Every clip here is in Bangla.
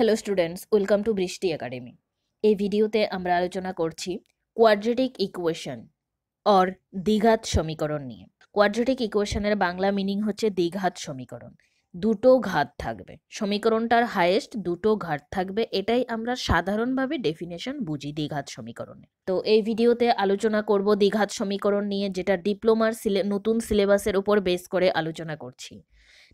Hello students welcome to Brishti academy এই ভিডিওতে আমরা আলোচনা করছি কোয়াড্রেটিক ইকুয়েশন অর দ্বিঘাত সমীকরণ নিয়ে কোয়াড্রেটিক ইকুয়েশনের বাংলা মিনিং হচ্ছে দ্বিঘাত সমীকরণ দুটো ঘাত থাকবে সমীকরণটার হায়েস্ট দুটো ঘাত থাকবে এটাই আমরা সাধারণভাবে ডেফিনেশন বুঝি দ্বিঘাত সমীকরণে তো এই ভিডিওতে আলোচনা করব দ্বিঘাত সমীকরণ নিয়ে যেটা ডিপ্লোমার সিলে নতুন সিলেবাসের উপর বেস করে আলোচনা করছি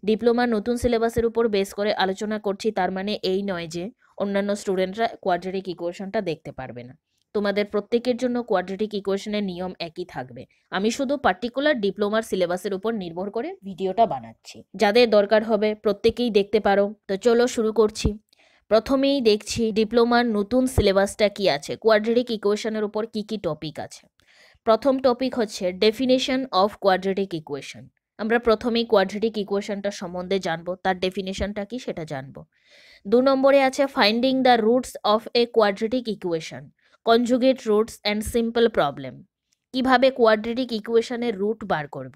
ডিপ্লোমা নতুন সিলেবাসের উপর বেস করে আলোচনা করছি তার মানে এই নয় যে অন্যান্য স্টুডেন্টরা কোয়াড্রেটিক ইকুয়েশনটা দেখতে পারবে না তোমাদের প্রত্যেকের জন্য কোয়াড্রেটিক ইকুয়েশনের নিয়ম একই থাকবে আমি শুধু পার্টিকুলার ডিপ্লোমার সিলেবাসের উপর নির্ভর করে ভিডিওটা বানাচ্ছি যাদের দরকার হবে প্রত্যেকেই দেখতে পারো তো চলো শুরু করছি প্রথমেই দেখছি ডিপ্লোমার নতুন সিলেবাসটা কি আছে কোয়াড্রেটিক ইকুয়েশনের উপর কি কি টপিক আছে প্রথম টপিক হচ্ছে ডেফিনেশন অফ কোয়াড্রেটিক ইকুয়েশন আমরা প্রথমেই কোয়াড্রেটিক ইকুয়েশনটা সম্বন্ধে জানবো তার ডেফিনেশনটা কি সেটা জানবো দু নম্বরে আছে finding the roots of a quadratic equation conjugate roots and simple problem কিভাবে কোয়াড্রেটিক ইকুয়েশনের রুট বার করব।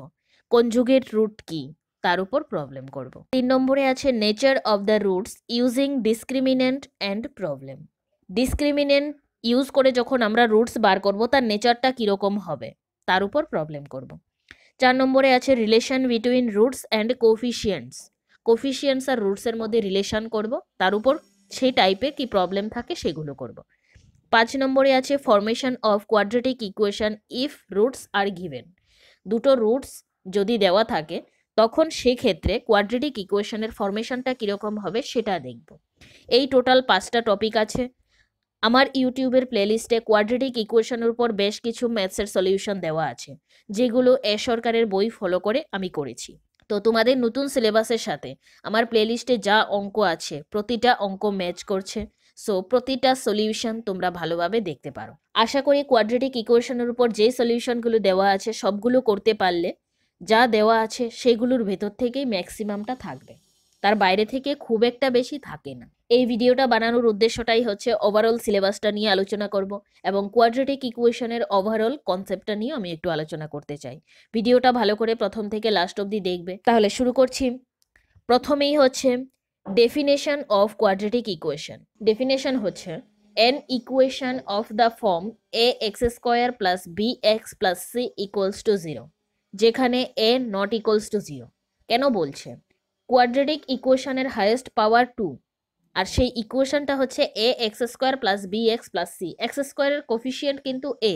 কনজুগেট রুট কি তার উপর প্রবলেম করব। তিন নম্বরে আছে nature of the roots using discriminant and problem discriminant use করে যখন আমরা রুটস বার করব তার নেচারটা কীরকম হবে তার উপর প্রবলেম করব চার নম্বরে আছে relation between roots and coefficients coefficients আর রুটসের মধ্যে রিলেশন করব তার উপর সেই টাইপের কি প্রবলেম থাকে সেগুলো করব পাঁচ নম্বরে আছে formation of quadratic equation if roots are given দুটো রুটস যদি দেওয়া থাকে তখন সেক্ষেত্রে কোয়াড্রেটিক ইকুয়েশনের ফর্মেশনটা কীরকম হবে সেটা দেখব এই টোটাল পাঁচটা টপিক আছে আমার ইউটিউবের প্লেলিস্টে কোয়াড্রেটিক ইকুয়েশনের উপর বেশ কিছু ম্যাথসের সলিউশন দেওয়া আছে যেগুলো এ সরকারের বই ফলো করে আমি করেছি তো তোমাদের নতুন সিলেবাসের সাথে আমার প্লেলিস্টে যা অঙ্ক আছে প্রতিটা অঙ্ক ম্যাচ করছে সো প্রতিটা সলিউশন তোমরা ভালোভাবে দেখতে পারো আশা করি কোয়াড্রেটিক ইকুয়েশনের উপর যে সলিউশনগুলো দেওয়া আছে সবগুলো করতে পারলে যা দেওয়া আছে সেগুলোর ভেতর থেকেই ম্যাক্সিমামটা থাকবে তার বাইরে থেকে খুব একটা বেশি থাকে না এই ভিডিওটা বানানোর উদ্দেশ্যটাই হচ্ছে ওভারঅল সিলেবাসটা নিয়ে আলোচনা করব এবং কোয়াড্রেটিক ইকুয়েশনের ওভারঅল কনসেপ্টটা নিয়ে আমি একটু আলোচনা করতে চাই ভিডিওটা ভালো করে প্রথম থেকে লাস্ট অবধি দেখবে তাহলে শুরু করছি প্রথমেই হচ্ছে definition of quadratic equation definition হচ্ছে an equation of the form a x square plus B x plus C equals to zero যেখানে এ নট ইকুয়ালস টু জিরো কেন বলছে কোয়াড্রেটিক ইকুয়েশনের হায়েস্ট পাওয়ার টু আর সেই ইকুয়েশনটা হচ্ছে a x square plus B x plus c x স্কোয়ারের কোফিসিয়েন্ট কিন্তু এ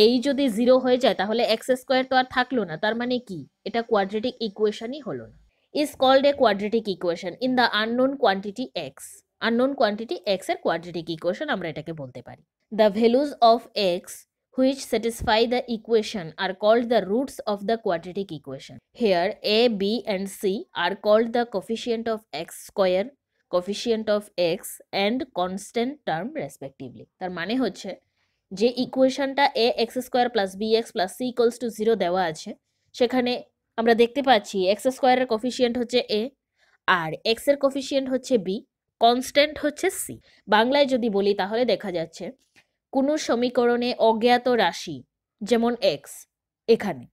এই যদি জিরো হয়ে যায় তাহলে এক্স স্কোয়ার তো আর থাকলো না তার মানে কি এটা কোয়াড্রেটিক ইকুয়েশনই হলো না is called a quadratic equation in the unknown quantity x unknown quantity x এর কোয়াড্রেটিক ইকুয়েশন আমরা এটাকে বলতে পারি the values of x which satisfy the equation are called the roots of the quadratic equation. Here a, b and c are called the coefficient of x square, coefficient of x and constant term respectively. তার মানে হচ্ছে যে ইকুয়েশনটা a x square plus B x plus c equals to zero দেওয়া আছে সেখানে আমরা দেখতে পাচ্ছি এক্স স্কোয়ারের কফিসিয়েন্ট হচ্ছে এ আর এক্সের কফিসিয়েন্ট হচ্ছে বি কনস্ট্যান্ট হচ্ছে সি বাংলায় যদি বলি তাহলে দেখা যাচ্ছে কোনো সমীকরণে অজ্ঞাত রাশি যেমন এক্স এখানে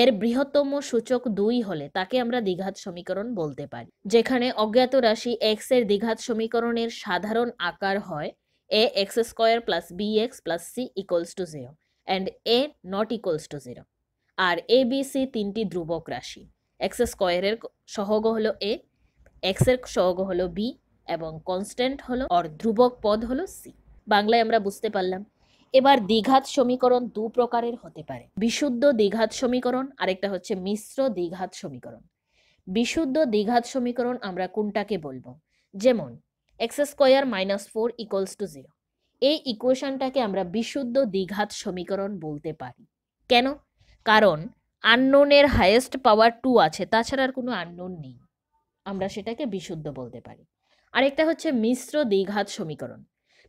এর বৃহত্তম সূচক দুই হলে তাকে আমরা দ্বিঘাত সমীকরণ বলতে পারি যেখানে অজ্ঞাত রাশি এক্স এর দ্বিঘাত সমীকরণের সাধারণ আকার হয় a x square plus B x plus c equals to zero and a not equals to zero আর এ বি সি তিনটি ধ্রুবক রাশি এক্স স্কোয়ারের সহগ হলো এ এক্সের সহগ হলো বি এবং কনস্ট্যান্ট হলো অর ধ্রুবক পদ হলো সি বাংলায় আমরা বুঝতে পারলাম এবার দ্বিঘাত সমীকরণ দু প্রকারের হতে পারে বিশুদ্ধ দ্বিঘাত সমীকরণ আরেকটা হচ্ছে মিশ্র দ্বিঘাত সমীকরণ বিশুদ্ধ দ্বিঘাত সমীকরণ আমরা কোনটাকে বলবো যেমন x square minus four equals to zero এই ইকুয়েশনটাকে আমরা বিশুদ্ধ দ্বিঘাত সমীকরণ বলতে পারি কেন কারণ আননোনের হায়েস্ট পাওয়ার টু আছে তাছাড়া আর কোনো আননোন নেই আমরা সেটাকে বিশুদ্ধ বলতে পারি আরেকটা হচ্ছে মিশ্র দ্বিঘাত সমীকরণ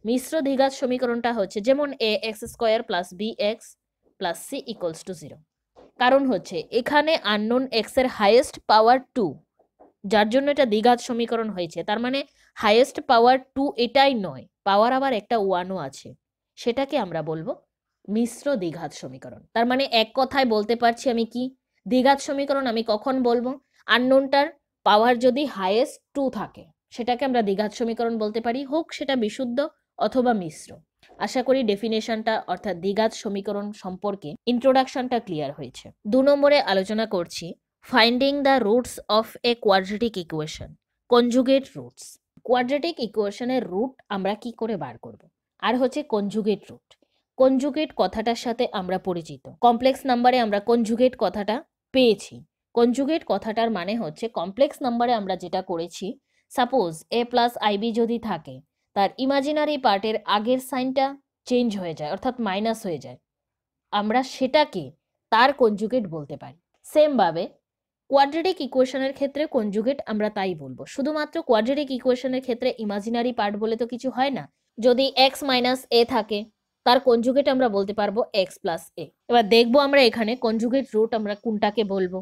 মিশ্র দ্বিঘাত সমীকরণটা হচ্ছে যেমন a x square plus B x plus C equals to zero কারণ হচ্ছে এখানে আননোন এক্সের হাইয়েস্ট পাওয়ার টু যার জন্য এটা দ্বিঘাত সমীকরণ হয়েছে তার মানে হাইয়েস্ট পাওয়ার টু এটাই নয় পাওয়ার আবার একটা ওয়ানও আছে সেটাকে আমরা বলবো মিশ্র দ্বিঘাত সমীকরণ তার মানে এক কথায় বলতে পারছি আমি কি দ্বিঘাত সমীকরণ আমি কখন বলবো আননোনটার পাওয়ার যদি হাইয়েস্ট টু থাকে সেটাকে আমরা দ্বিঘাত সমীকরণ বলতে পারি হোক সেটা বিশুদ্ধ অথবা মিশ্র আশা করি ডেফিনেশনটা অর্থাৎ দ্বিঘাত সমীকরণ সম্পর্কে ইন্ট্রোডাকশনটা ক্লিয়ার হয়েছে দু নম্বরে আলোচনা করছি finding the roots of a quadratic equation conjugate roots quadratic ইকুয়েশনের রুট আমরা কি করে বার করব আর হচ্ছে কনজুগেট রুট কনজুগেট কথাটার সাথে আমরা পরিচিত কমপ্লেক্স নাম্বারে আমরা কনজুগেট কথাটা পেয়েছি কনজুগেট কথাটার মানে হচ্ছে কমপ্লেক্স নাম্বারে আমরা যেটা করেছি সাপোজ এ প্লাস আইবি যদি থাকে তার ইমাজিনারি পার্টের আগের সাইনটা চেঞ্জ হয়ে যায় অর্থাৎ মাইনাস হয়ে যায় আমরা সেটাকে তার কনজুগেট বলতে পারি সেমভাবে কোয়াড্রেটিক ইকুয়েশনের ক্ষেত্রে কনজুগেট আমরা তাই বলবো শুধুমাত্র কোয়াড্রেটিক ইকুয়েশনের ক্ষেত্রে ইমাজিনারি পার্ট বলে তো কিছু হয় না যদি এক্স মাইনাস এ থাকে তার কনজুগেট আমরা বলতে পারবো এক্স প্লাস এ এবার দেখবো আমরা এখানে কনজুগেট রুট আমরা কোনটাকে বলবো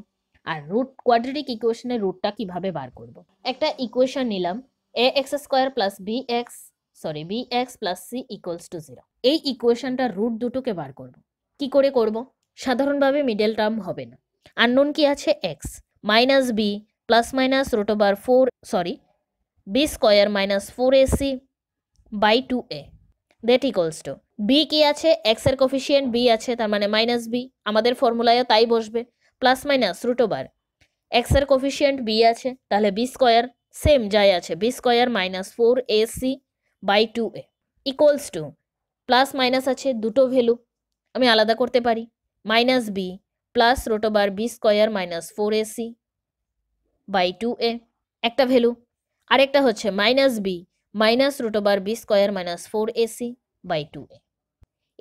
আর রুট কোয়াড্রেটিক ইকুয়েশনের রুটটা কিভাবে বার করব। একটা ইকুয়েশন নিলাম x square plus B x sorry b x plus C equals to zero এই ইকুয়েশনটা রুট দুটোকে বার করব কি করে করব সাধারণভাবে মিডল টার্ম হবে না আননোন কি আছে x minus B plus minus root over four sorry b square minus four A C by two A that equals to b কি আছে এক্স এর কোফিসিয়েন্ট বি আছে তার মানে মাইনাস বি আমাদের ফর্মুলায় তাই বসবে plus minus root over x এর কোফিসিয়েন্ট বি আছে তাহলে বি স্কোয়ার সেম যাই আছে b square minus four A C by two a equals to plus minus আছে দুটো ভ্যালু আমি আলাদা করতে পারি minus B plus root over B square minus four A C by two a একটা ভ্যালু আরেকটা হচ্ছে minus B minus root over B square minus four A C by two a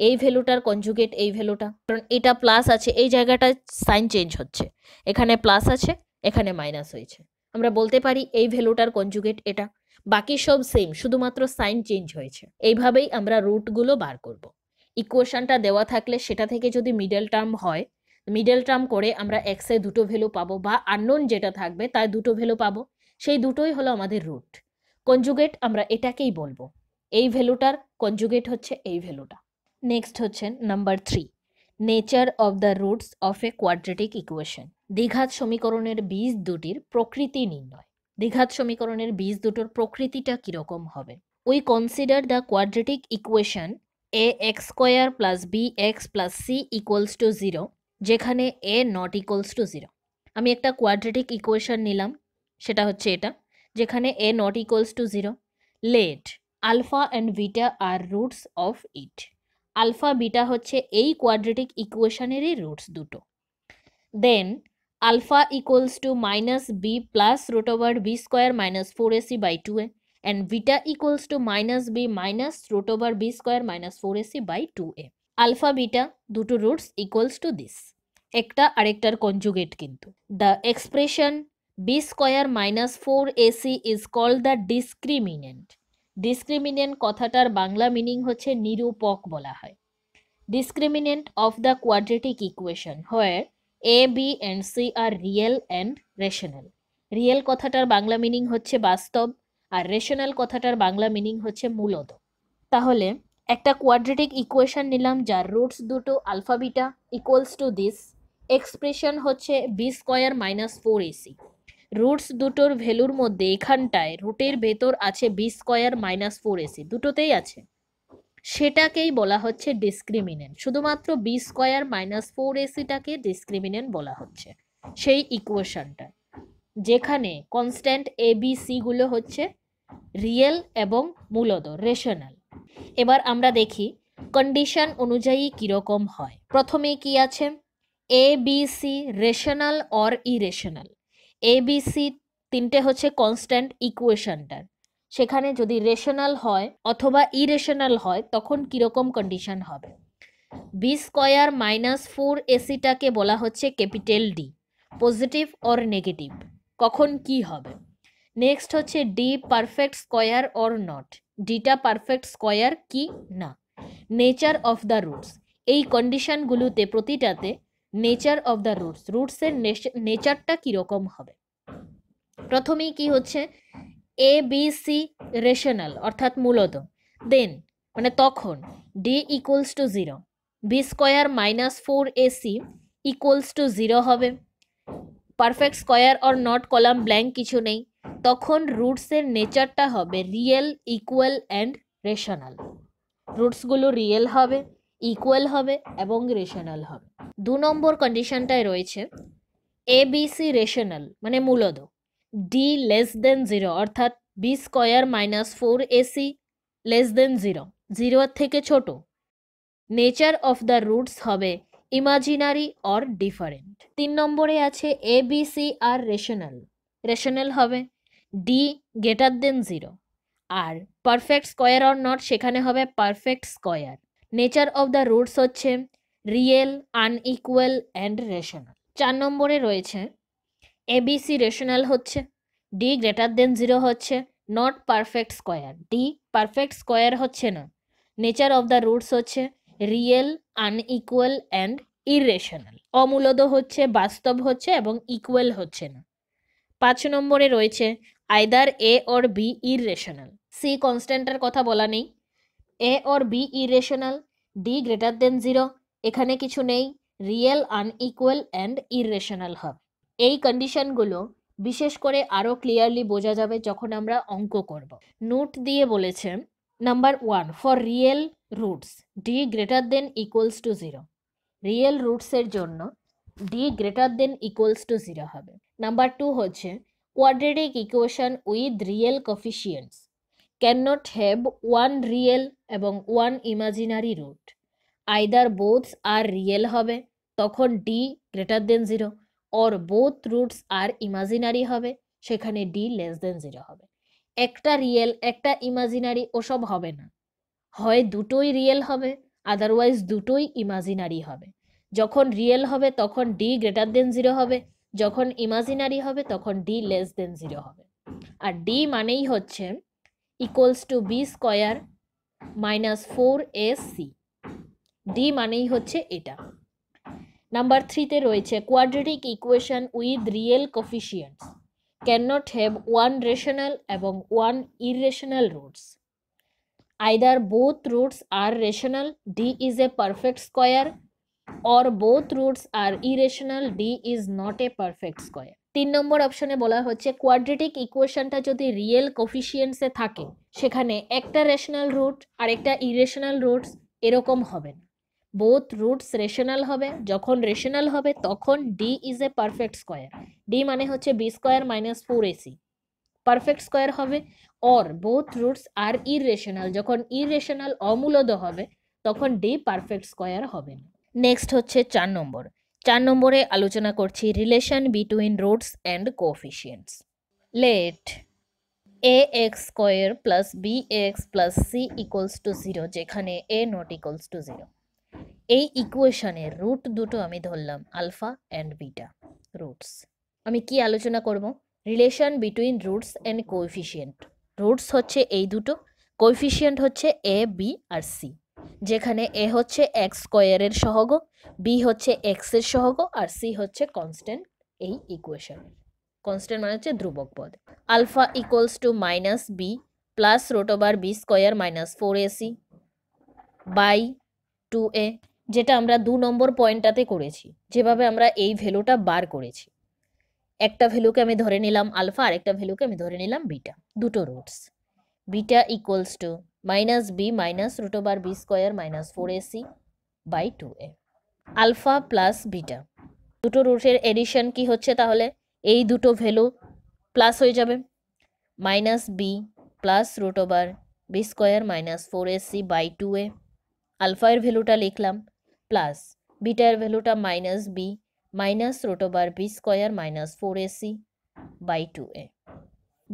এই ভ্যালুটার কনজুগেট এই ভ্যালুটা কারণ এটা প্লাস আছে এই জায়গাটা সাইন চেঞ্জ হচ্ছে এখানে প্লাস আছে এখানে মাইনাস হয়েছে আমরা বলতে পারি এই ভ্যালুটার কনজুগেট এটা বাকি সব সেম শুধুমাত্র সাইন চেঞ্জ হয়েছে এইভাবেই আমরা রুটগুলো বার করব। ইকুয়েশানটা দেওয়া থাকলে সেটা থেকে যদি মিডল টার্ম হয় মিডল টার্ম করে আমরা এক্সে দুটো ভ্যালু পাবো বা আননোন যেটা থাকবে তার দুটো ভ্যালু পাবো সেই দুটোই হলো আমাদের রুট কনজুগেট আমরা এটাকেই বলবো এই ভ্যালুটার কনজুগেট হচ্ছে এই ভ্যালুটা নেক্সট হচ্ছেন number three nature of the roots of a quadratic equation দ্বিঘাত সমীকরণের বীজ দুটির প্রকৃতি নির্ণয় দ্বিঘাত সমীকরণের বীজ দুটোর প্রকৃতিটা কীরকম হবে we consider the quadratic equation a x square plus B x plus C equals to zero যেখানে এ নট ইকুয়ালস টু জিরো আমি একটা কোয়াড্রেটিক ইকুয়েশন নিলাম সেটা হচ্ছে এটা যেখানে এ not equals to zero let alpha and beta are roots of it alpha beta হচ্ছে এই কোয়াড্রেটিক ইকুয়েশনেরই রুটস দুটো then alpha equals to minus B plus root over B square minus four A C by two a and beta equals to minus B minus root over B square minus four c by two A alpha beta দুটো রুটস ইকুয়ালস টু দিস একটা আরেকটার কনজুগেট কিন্তু the expression b square minus four A c is call the discriminant discriminant কথাটার বাংলা মিনিং হচ্ছে নিরূপক বলা হয় discriminant of the quadratic equation where a b and c are real and rational real কথাটার বাংলা মিনিং হচ্ছে বাস্তব আর রেশনাল কথাটার বাংলা মিনিং হচ্ছে মূলত তাহলে একটা কোয়াড্রেটিক ইকুয়েশন নিলাম যার রুটস দুটো alpha beta equals to this expression হচ্ছে b square minus four a c roots দুটোর ভ্যালুর মধ্যে এখানটায় রুটের ভেতর আছে b square minus four a c দুটোতেই আছে সেটাকেই বলা হচ্ছে ডিসক্রিমিনেন্ট শুধুমাত্র বি স্কোয়ার মাইনাস ফোর এসিটাকে ডিসক্রিমিনেন্ট বলা হচ্ছে সেই ইকুয়েশানটা যেখানে কনস্ট্যান্ট এ বি হচ্ছে রিয়েল এবং মূলত রেশনাল এবার আমরা দেখি কন্ডিশন অনুযায়ী কীরকম হয় প্রথমে কি আছে a b c rational or irrational a b c তিনটে হচ্ছে কনস্ট্যান্ট ইকুয়েশানটার সেখানে যদি রেশনাল হয় অথবা ইরেশনাল হয় তখন কীরকম কন্ডিশন হবে বি স্কয়ার মাইনাস ফোর এসিটাকে বলা হচ্ছে capital D positive or negative কখন কি হবে নেক্সট হচ্ছে D perfect square or not ডিটা পারফেক্ট স্কয়ার কি না নেচার অফ দ্য রুটস এই কন্ডিশনগুলোতে প্রতিটাতে নেচার অফ দ্য রুটস রুটসের নেচারটা কীরকম হবে প্রথমেই কি হচ্ছে এ বি সি রেশনাল অর্থাৎ মূলত দেন মানে তখন D equals to zero b square minus four a c equals to zero হবে perfect square or not column blank কিছু নেই তখন রুটসের নেচারটা হবে রিয়েল ইকুয়াল অ্যান্ড রেশনাল রুটসগুলো রিয়েল হবে ইকুয়াল হবে এবং রেশনাল হবে দু নম্বর কন্ডিশনটায় রয়েছে এ বি সি রেশনাল মানে মূলত ডি লেস দেন জিরো অর্থাৎ b square minus four a c less than zero জিরোর থেকে ছোট নেচার অফ দ্য রুটস হবে ইমাজিনারি অর ডিফারেন্ট তিন নম্বরে আছে a b c are rational rational হবে ডি গেটার দেন জিরো আর পারফেক্ট স্কোয়ার অর নট সেখানে হবে perfect square nature of the roots হচ্ছে রিয়েল আনইকুয়াল অ্যান্ড রেশনাল চার নম্বরে রয়েছে এবিসি রেশনাল হচ্ছে ডি গ্রেটার দেন জিরো হচ্ছে not perfect square D perfect square হচ্ছে না নেচার অফ দ্য রুটস হচ্ছে রিয়েল আনইকুয়াল অ্যান্ড ইরেশনাল অমূলত হচ্ছে বাস্তব হচ্ছে এবং ইকুয়াল হচ্ছে না পাঁচ নম্বরে রয়েছে either a or b irrational c কনস্ট্যান্টের কথা বলা নেই a or b irrational D greater than zero এখানে কিছু নেই রিয়েল আনইকুয়াল অ্যান্ড ইরেশনাল হবে এই কন্ডিশনগুলো বিশেষ করে আরও ক্লিয়ারলি বোঝা যাবে যখন আমরা অঙ্ক করব নোট দিয়ে বলেছে number one for real roots D greater than equals to zero real রুটসের জন্য D greater than equals to zero হবে নাম্বার টু হচ্ছে quadratic equation with real coefficients can not have one real এবং one imaginary root either boths are real হবে তখন D greater than zero or both roots are imaginary হবে সেখানে ডি লেস দেন জিরো হবে একটা রিয়েল একটা ইমাজিনারি ওসব হবে না হয় দুটোই রিয়েল হবে আদারওয়াইজ দুটোই ইমাজিনারি হবে যখন রিয়েল হবে তখন ডি গ্রেটার দেন জিরো হবে যখন ইমাজিনারি হবে তখন ডি লেস দেন জিরো হবে আর ডি মানেই হচ্ছে equals to b square minus four a c D মানেই হচ্ছে এটা নাম্বার থ্রিতে রয়েছে quadratic equation with real coefficients can not have one rational এবং one irrational roots either both roots are rational D is a perfect square or both roots are irrational D is not a perfect square তিন নম্বর অপশনে বলা হচ্ছে কোয়াড্রেটিক ইকুয়েশনটা যদি রিয়েল কফিসিয়েন্টসে থাকে সেখানে একটা রেশনাল রুট আর একটা ইরেশনাল রুটস এরকম হবে না বোথ রুটস রেশনাল হবে যখন রেশনাল হবে তখন D is a perfect square D মানে হচ্ছে b square minus four a c perfect square হবে or both roots are irrational যখন ইরেশনাল অমূলদ হবে তখন ডি পারফেক্ট স্কোয়ার হবে না নেক্সট হচ্ছে চার নম্বর চার নম্বরে আলোচনা করছি relation between roots and coefficients let a x square plus B x plus C equals to zero যেখানে এ নট ইকুয়ালস টু জিরো এই ইকুয়েশনের রুট দুটো আমি ধরলাম আলফা অ্যান্ড বিটা রুটস আমি কি আলোচনা করব relation between roots and coefficient roots হচ্ছে এই দুটো কোএফিসিয়েন্ট হচ্ছে এ বি আর সি যেখানে এ হচ্ছে এক্স স্কোয়ারের সহগ বি হচ্ছে এক্সের সহগ আর সি হচ্ছে কনস্ট্যান্ট এই ইকুয়েশন কনস্ট্যান্ট মানে হচ্ছে ধ্রুবক পদ alpha equals to minus B plus root over B square minus four A C by two A যেটা আমরা দু নম্বর পয়েন্টটাতে করেছি যেভাবে আমরা এই ভ্যালুটা বার করেছি একটা ভ্যালুকে আমি ধরে নিলাম আলফা আর একটা ভ্যালুকে আমি ধরে নিলাম বিটা দুটো roots beta equals to minus B minus root over B square minus four A C by two A alpha plus beta দুটো রুটের এডিশন কি হচ্ছে তাহলে এই দুটো ভ্যালু প্লাস হয়ে যাবে minus B plus root over B square minus four A C by two A আলফায়ের ভ্যালুটা লিখলাম প্লাস বিটার ভ্যালুটা minus B minus root over B square minus four A C by two A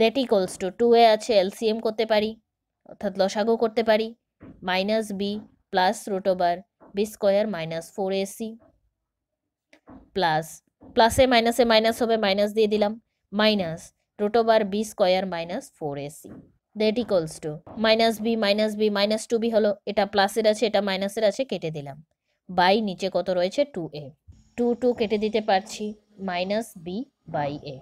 that equals to two A আছে এলসিএম করতে পারি অর্থাৎ লসাগো করতে পারি minus B plus root over B square minus four A C plus প্লাসে মাইনাসে মাইনাস হবে মাইনাস দিয়ে দিলাম minus root over B square minus four A C that equals to minus B minus B minus two B হলো এটা প্লাসের আছে এটা মাইনাসের আছে কেটে দিলাম বাই নিচে কত রয়েছে টু এ টু টু কেটে দিতে পারছি মাইনাস বি বাই এ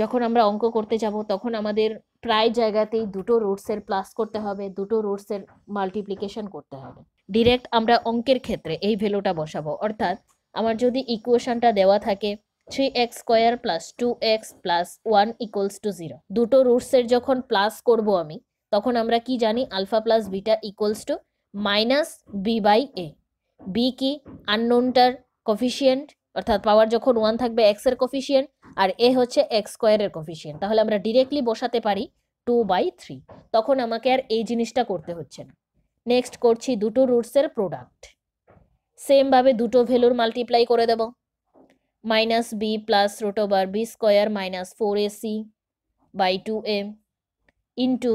যখন আমরা অঙ্ক করতে যাব তখন আমাদের প্রায় জায়গাতেই দুটো রুটসের প্লাস করতে হবে দুটো রুটসের মাল্টিপ্লিকেশন করতে হবে ডিরেক্ট আমরা অঙ্কের ক্ষেত্রে এই ভ্যালুটা বসাবো অর্থাৎ আমার যদি ইকুয়েশনটা দেওয়া থাকে three X square plus two X plus one equals to zero দুটো রুটসের যখন প্লাস করব আমি তখন আমরা কি জানি alpha plus beta equals to minus B by A B কি আননোনটার কফিসিয়েন্ট অর্থাৎ পাওয়ার যখন ওয়ান থাকবে এক্সের কফিসিয়েন্ট আর এ হচ্ছে এক্স স্কোয়ারের কফিসিয়েন্ট তাহলে আমরা ডিরেক্টলি বসাতে পারি টু বাই থ্রি তখন আমাকে আর এই জিনিসটা করতে হচ্ছে না নেক্সট করছি দুটো রুটসের প্রোডাক্ট সেমভাবে দুটো ভ্যালুর মাল্টিপ্লাই করে দেব minus B plus root over B square minus four A C by two A into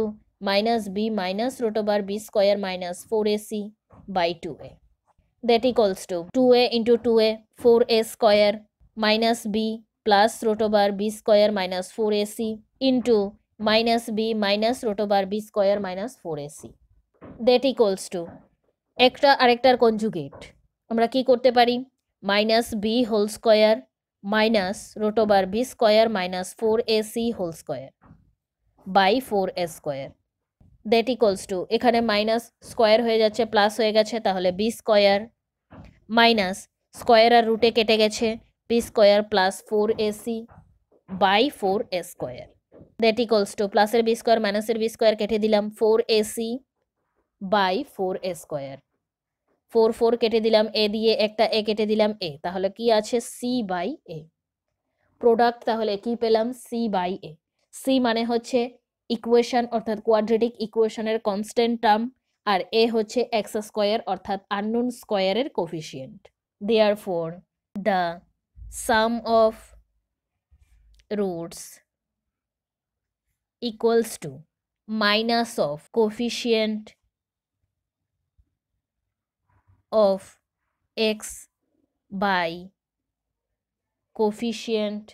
minus B minus root over B square minus four A C by two A that equals to 2a into 2a 4a square minus b plus root over b square minus 4ac into minus b minus root over b square minus 4ac that equals to একটা আরেকটার কনজুগেট আমরা কি করতে পারি minus B whole square minus root over B square minus four A C whole square by four A square that equals to এখানে মাইনাস স্কোয়ার হয়ে যাচ্ছে প্লাস হয়ে গেছে তাহলে বি স্কোয়ার মাইনাস স্কোয়ার আর রুটে কেটে গেছে B square plus four A C by four A square that equals to প্লাসের বি স্কোয়ার মাইনাসের বি স্কোয়ার কেটে দিলাম four A C by four A square four four কেটে দিলাম এ দিয়ে একটা এ কেটে দিলাম এ তাহলে কি আছে সি বাই এ প্রোডাক্ট তাহলে কি পেলাম সি বাই এ সি মানে হচ্ছে ইকুয়েশান অর্থাৎ কোয়াড্রেটিক ইকুয়েশনের কনস্ট্যান্ট টার্ম আর এ হচ্ছে এক্স স্কোয়ার অর্থাৎ আননোন স্কোয়ারের coefficient therefore the sum of roots equals to minus of coefficient of X by coefficient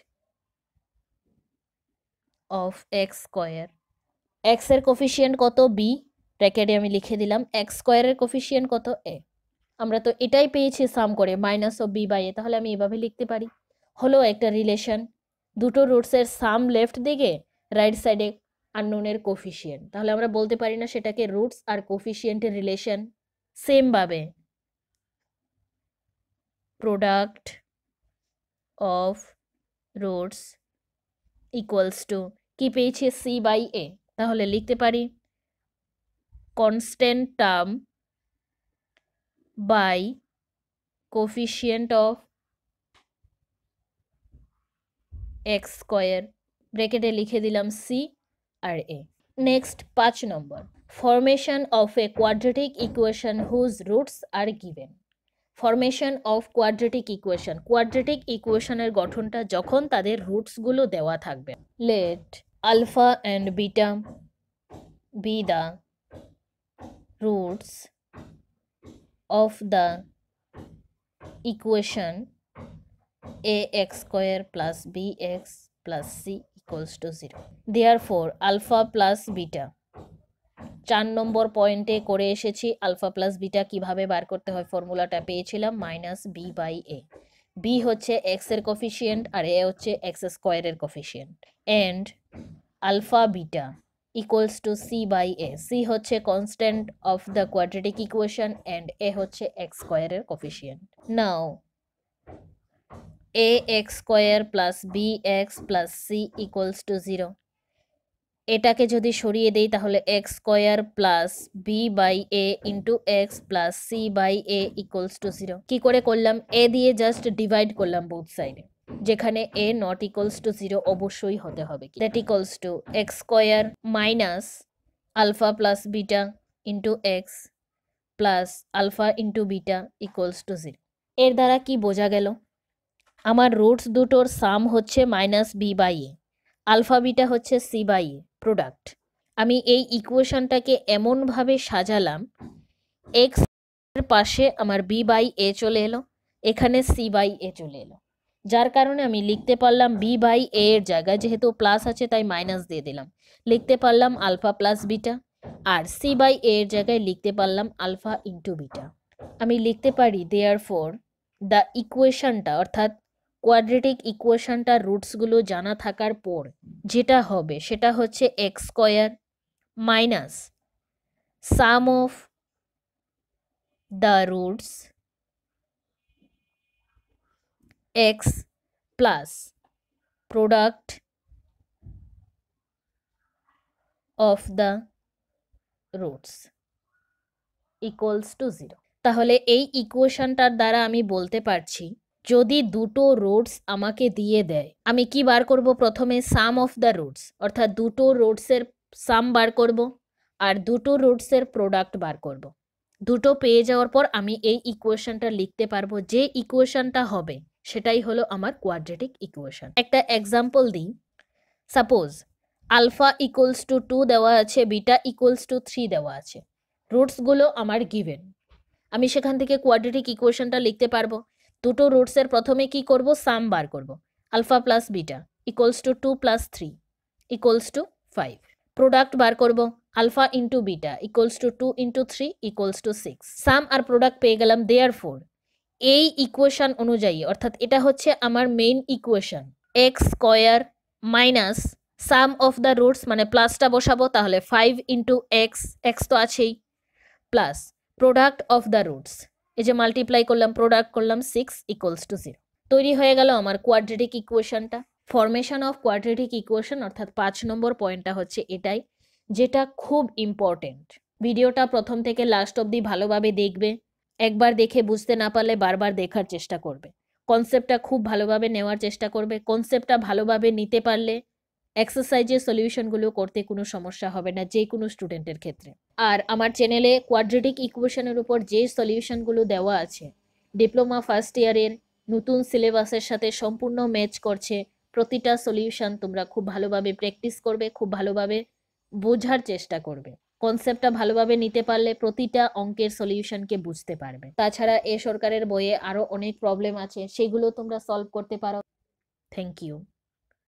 of X square X এর কোফিসিয়েন্ট কত বি ব্র্যাকেটে আমি লিখে দিলাম এক্স স্কোয়ারের কোফিসিয়েন্ট কত এ আমরা তো এটাই পেয়েছি সাম করে মাইনাস ও বি বাই এ তাহলে আমি এভাবে লিখতে পারি হলো একটা রিলেশন দুটো রুটসের সাম লেফট দিকে রাইট সাইডে আননোনের কোফিসিয়েন্ট তাহলে আমরা বলতে পারি না সেটাকে রুটস আর কোফিসিয়েন্টের রিলেশন সেমভাবে product of roots equals to কি পেয়েছে সি বাই এ তাহলে লিখতে পারি constant term by coefficient of X square ব্র্যাকেটে লিখে দিলাম সি আর এ নেক্সট পাঁচ নম্বর formation of a quadratic equation whose roots are given formation of quadratic equation quadratic ইকুয়েশনের গঠনটা যখন তাদের রুটসগুলো দেওয়া থাকবে let alpha and beta be the roots of the equation ax square plus bx plus c equals to 0. Therefore, alpha plus beta চার নম্বর পয়েন্টে করে এসেছি আলফা প্লাস বিটা কিভাবে বার করতে হয় ফর্মুলাটা পেয়েছিলাম minus B by A B হচ্ছে এক্স এর কফিসিয়েন্ট আর এ হচ্ছে এক্স স্কোয়ারের coefficient and alpha beta equals to C by A C হচ্ছে constant of the quadratic equation and A হচ্ছে এক্স স্কোয়ারের coefficient now A x square plus B x plus C equals to zero এটাকে যদি সরিয়ে দেই তাহলে X square plus B by A into X plus C by A equals to zero কী করে করলাম এ দিয়ে জাস্ট ডিভাইড করলাম বোথ সাইডে যেখানে এ নট ইকুয়ালস টু জিরো অবশ্যই হতে হবে that equals to X square minus alpha plus beta into X plus alpha into beta equals to zero এর দ্বারা কি বোঝা গেল আমার রুটস দুটোর সাম হচ্ছে minus B by A alpha beta হচ্ছে সি বাই প্রোডাক্ট আমি এই ইকুয়েশনটাকে এমনভাবে সাজালাম এক্স এর পাশে আমার বি বাই এ চলে এলো এখানে সি বাই এ চলে এলো যার কারণে আমি লিখতে পারলাম বি বাই এ এর জায়গায় যেহেতু প্লাস আছে তাই মাইনাস দিয়ে দিলাম লিখতে পারলাম আলফা প্লাস বিটা আর সি বাই এ এর জায়গায় লিখতে পারলাম আলফা ইন্টু বিটা আমি লিখতে পারি দেয়ার ফোর দ্য ইকুয়েশনটা অর্থাৎ কোয়াড্রেটিক ইকুয়েশানটার রুটসগুলো জানা থাকার পর যেটা হবে সেটা হচ্ছে X square minus sum of the roots X plus product of the roots equals to zero তাহলে এই ইকুয়েশনটার দ্বারা আমি বলতে পারছি যদি দুটো রোডস আমাকে দিয়ে দেয় আমি কি বার করব প্রথমে সাম অফ দ্য রোডস অর্থাৎ দুটো রোডসের সাম বার করব আর দুটো রোডসের প্রোডাক্ট বার করব। দুটো পেয়ে যাওয়ার পর আমি এই ইকুয়েশনটা লিখতে পারবো যে ইকুয়েশনটা হবে সেটাই হলো আমার কোয়াড্রেটিক ইকুয়েশন একটা এক্সাম্পল দিই suppose alpha equals to two দেওয়া আছে বিটা ইকুয়ালস টু থ্রি দেওয়া আছে রুটসগুলো আমার গিভেন আমি সেখান থেকে কোয়াড্রেটিক ইকুয়েশনটা লিখতে পারবো দুটো রুটসের প্রথমে কি করব সাম বার করব alpha plus beta equals to two plus three equals to five product বার করব alpha into beta equals to two into three equals to six sum আর প্রোডাক্ট পেয়ে গেলাম দেয়ার ফোর এই ইকুয়েশান অনুযায়ী অর্থাৎ এটা হচ্ছে আমার main equation X square minus sum of the roots মানে প্লাসটা বসাবো তাহলে ফাইভ ইন্টু এক্স এক্স তো আছেই plus product of the roots এই যে মাল্টিপ্লাই করলাম প্রোডাক্ট করলাম সিক্স ইকুয়ালস টু জিরো তৈরি হয়ে গেল আমার কোয়াড্রেটিক ইকুয়েশনটা ফরমেশন অফ কোয়াড্রেটিক ইকুয়েশন অর্থাৎ পাঁচ নম্বর পয়েন্টটা হচ্ছে এটাই যেটা খুব ইম্পর্টেন্ট ভিডিওটা প্রথম থেকে লাস্ট অবধি ভালোভাবে দেখবে একবার দেখে বুঝতে না পারলে বারবার দেখার চেষ্টা করবে কনসেপ্টটা খুব ভালোভাবে নেওয়ার চেষ্টা করবে কনসেপ্টটা ভালোভাবে নিতে পারলে এক্সারসাইজের সলিউশনগুলো করতে কোনো সমস্যা হবে না যে কোনো স্টুডেন্টের ক্ষেত্রে আর আমার চ্যানেলে কোয়াড্রেটিক ইকুয়েশনের উপর যে সলিউশনগুলো দেওয়া আছে ডিপ্লোমা ফার্স্ট ইয়ারের নতুন সিলেবাসের সাথে সম্পূর্ণ ম্যাচ করছে প্রতিটা সলিউশন তোমরা খুব ভালোভাবে প্র্যাকটিস করবে খুব ভালোভাবে বোঝার চেষ্টা করবে কনসেপ্টটা ভালোভাবে নিতে পারলে প্রতিটা অঙ্কের সলিউশনকে বুঝতে পারবে তাছাড়া এ সরকারের বইয়ে আরও অনেক প্রবলেম আছে সেগুলো তোমরা সলভ করতে পারো থ্যাংক ইউ